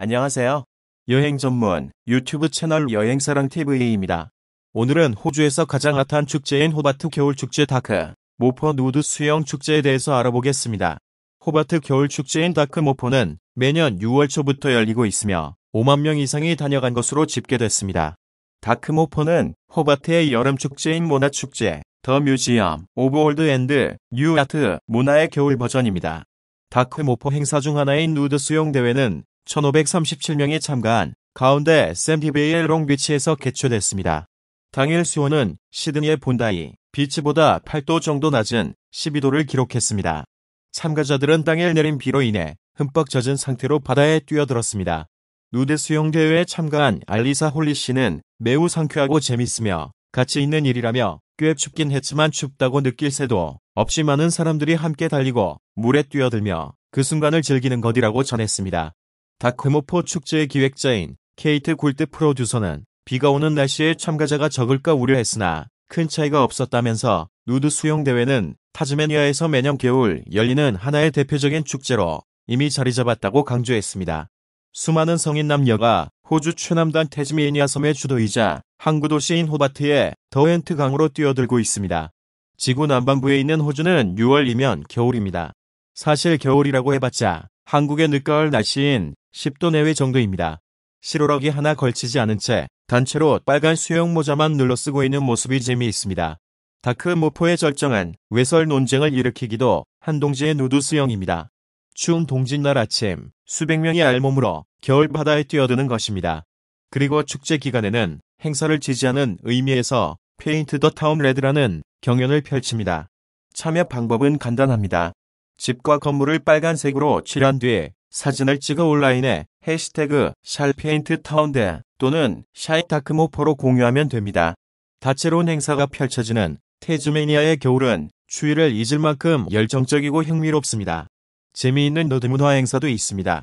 안녕하세요. 여행 전문 유튜브 채널 여행사랑TV입니다. 오늘은 호주에서 가장 핫한 축제인 호바트 겨울축제 다크 모퍼 누드 수영 축제에 대해서 알아보겠습니다. 호바트 겨울축제인 다크 모퍼는 매년 6월 초부터 열리고 있으며 5만 명 이상이 다녀간 것으로 집계됐습니다. 다크 모퍼는 호바트의 여름 축제인 모나 축제, 더 뮤지엄, 오브 월드 앤드, 뉴 아트, 모나의 겨울 버전입니다. 다크 모퍼 행사 중 하나인 누드 수영 대회는 1,537명이 참가한 가운데 s m 베이의 롱비치에서 개최됐습니다. 당일 수온은 시드니의 본다이 비치보다 8도 정도 낮은 12도를 기록했습니다. 참가자들은 땅에 내린 비로 인해 흠뻑 젖은 상태로 바다에 뛰어들었습니다. 누드 수영 대회에 참가한 알리사 홀리 씨는 매우 상쾌하고 재밌으며 가치 있는 일이라며 꽤 춥긴 했지만 춥다고 느낄 새도 없이 많은 사람들이 함께 달리고 물에 뛰어들며 그 순간을 즐기는 것이라고 전했습니다. 다크모포 축제의 기획자인 케이트 골드 프로듀서는 비가 오는 날씨에 참가자가 적을까 우려했으나 큰 차이가 없었다면서 누드 수영 대회는 타즈메니아에서 매년 겨울 열리는 하나의 대표적인 축제로 이미 자리 잡았다고 강조했습니다. 수많은 성인 남녀가 호주 최남단 태즈메니아 섬의 주도이자 항구 도시인 호바트의 더웬트 강으로 뛰어들고 있습니다. 지구 남반부에 있는 호주는 6월이면 겨울입니다. 사실 겨울이라고 해봤자 한국의 늦가을 날씨인 10도 내외 정도입니다. 실오락이 하나 걸치지 않은 채 단체로 빨간 수영 모자만 눌러쓰고 있는 모습이 재미있습니다. 다크 모포의 절정한 외설 논쟁을 일으키기도 한동지의 누드 수영입니다. 추운 동짓날 아침 수백 명이 알몸으로 겨울 바다에 뛰어드는 것입니다. 그리고 축제 기간에는 행사를 지지하는 의미에서 페인트 더 타운 레드라는 경연을 펼칩니다. 참여 방법은 간단합니다. 집과 건물을 빨간색으로 칠한 뒤에 사진을 찍어 온라인에 해시태그 샬페인트타운데 또는 샤이타크모포로 공유하면 됩니다. 다채로운 행사가 펼쳐지는 태즈메니아의 겨울은 추위를 잊을 만큼 열정적이고 흥미롭습니다. 재미있는 노드문화 행사도 있습니다.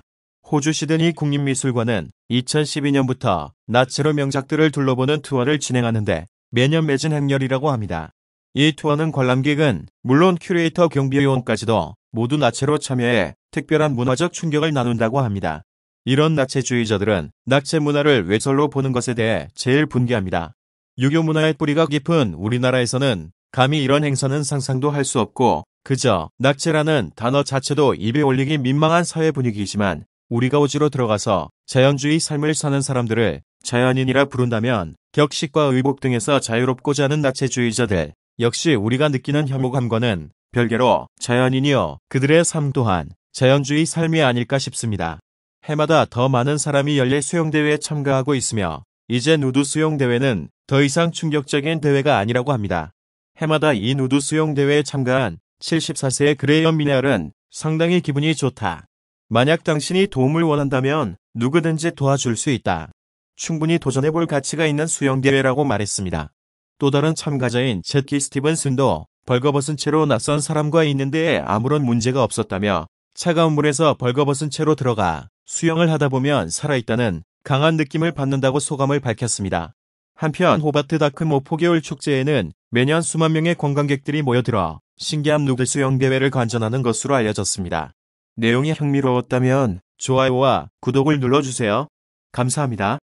호주 시드니 국립미술관은 2012년부터 나체로 명작들을 둘러보는 투어를 진행하는데 매년 매진 행렬이라고 합니다. 이 투어는 관람객은 물론 큐레이터 경비요원까지도 모두 나체로 참여해 특별한 문화적 충격을 나눈다고 합니다. 이런 나체주의자들은 낙체 문화를 외설로 보는 것에 대해 제일 분개합니다. 유교 문화의 뿌리가 깊은 우리나라에서는 감히 이런 행사는 상상도 할 수 없고 그저 낙체라는 단어 자체도 입에 올리기 민망한 사회 분위기이지만 우리가 오지로 들어가서 자연주의 삶을 사는 사람들을 자연인이라 부른다면 격식과 의복 등에서 자유롭고자 하는 나체주의자들 역시 우리가 느끼는 혐오감과는 별개로 자연인이여 그들의 삶 또한 자연주의 삶이 아닐까 싶습니다. 해마다 더 많은 사람이 열례 수영대회에 참가하고 있으며 이제 누드 수영대회는 더 이상 충격적인 대회가 아니라고 합니다. 해마다 이 누드 수영대회에 참가한 74세의 그레이엄 미네얼은 상당히 기분이 좋다. 만약 당신이 도움을 원한다면 누구든지 도와줄 수 있다. 충분히 도전해볼 가치가 있는 수영대회라고 말했습니다. 또 다른 참가자인 제키 스티븐슨도 벌거벗은 채로 낯선 사람과 있는데 아무런 문제가 없었다며 차가운 물에서 벌거벗은 채로 들어가 수영을 하다 보면 살아있다는 강한 느낌을 받는다고 소감을 밝혔습니다. 한편 호바트 다크모 포개울 축제에는 매년 수만 명의 관광객들이 모여들어 신기한 누들 수영 대회를 관전하는 것으로 알려졌습니다. 내용이 흥미로웠다면 좋아요와 구독을 눌러주세요. 감사합니다.